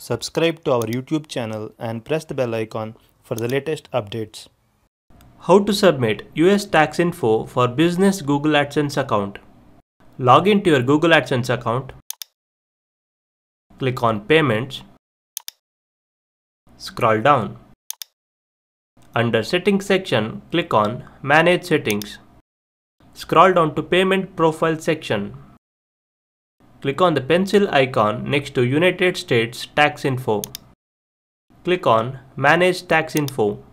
Subscribe to our YouTube channel and press the bell icon for the latest updates. How to submit US tax info for business Google AdSense account. Log into your Google AdSense account. Click on Payments. Scroll down. Under Settings section, click on Manage Settings. Scroll down to Payment Profile section. Click on the pencil icon next to United States Tax Info. Click on Manage Tax Info.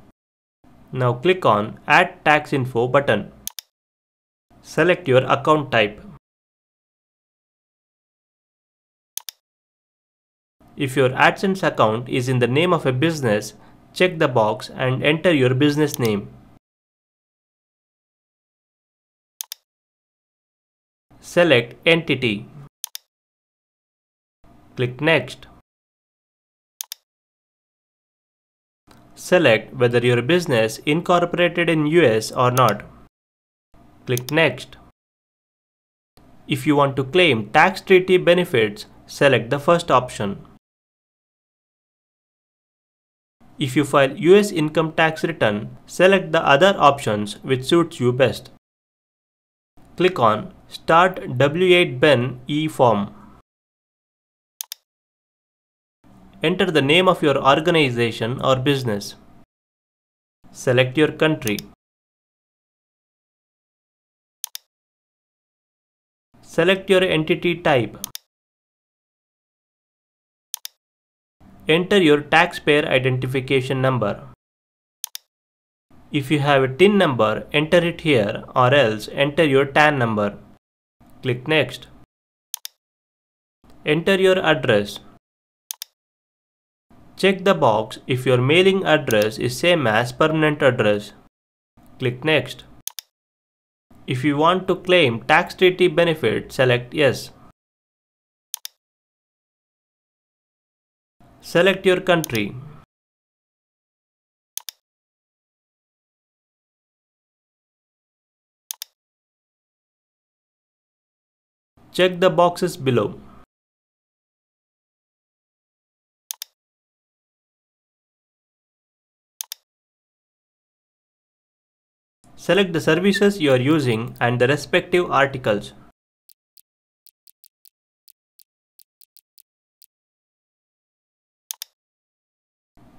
Now click on Add Tax Info button. Select your account type. If your AdSense account is in the name of a business, check the box and enter your business name. Select Entity. Click Next. Select whether your business incorporated in US or not. Click Next. If you want to claim tax treaty benefits, select the first option. If you file US income tax return, select the other options which suits you best. Click on Start W8 Ben e-form. enter the name of your organization or business. Select your country. Select your entity type. Enter your taxpayer identification number. If you have a TIN number, enter it here or else enter your TAN number. Click Next. Enter your address. Check the box if your mailing address is same as permanent address. Click Next. If you want to claim tax treaty benefit, select Yes. Select your country. Check the boxes below. Select the services you are using and the respective articles.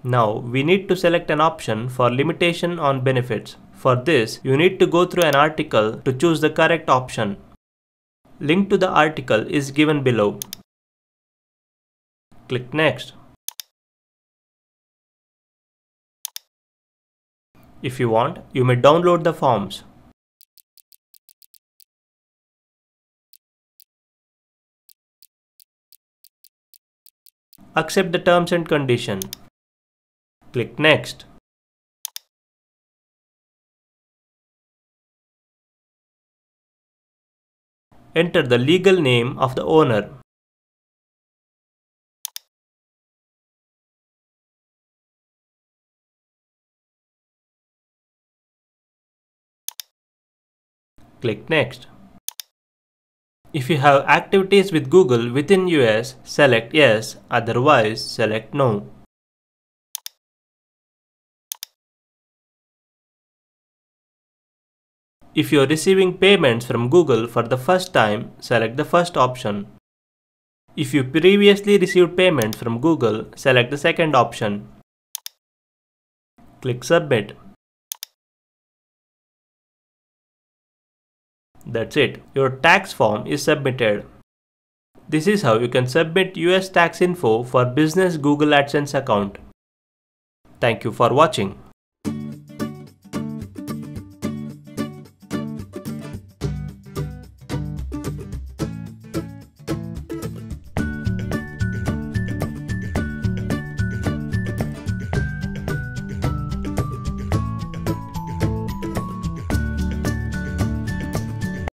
Now, we need to select an option for limitation on benefits. For this, you need to go through an article to choose the correct option. Link to the article is given below. Click Next. If you want, you may download the forms. Accept the terms and condition. Click Next. Enter the legal name of the owner. Click Next. If you have activities with Google within US, select Yes, otherwise select No. If you are receiving payments from Google for the first time, select the first option. If you previously received payments from Google, select the second option. Click Submit. That's it. Your tax form is submitted. This is how you can submit US tax info for business Google AdSense account. Thank you for watching.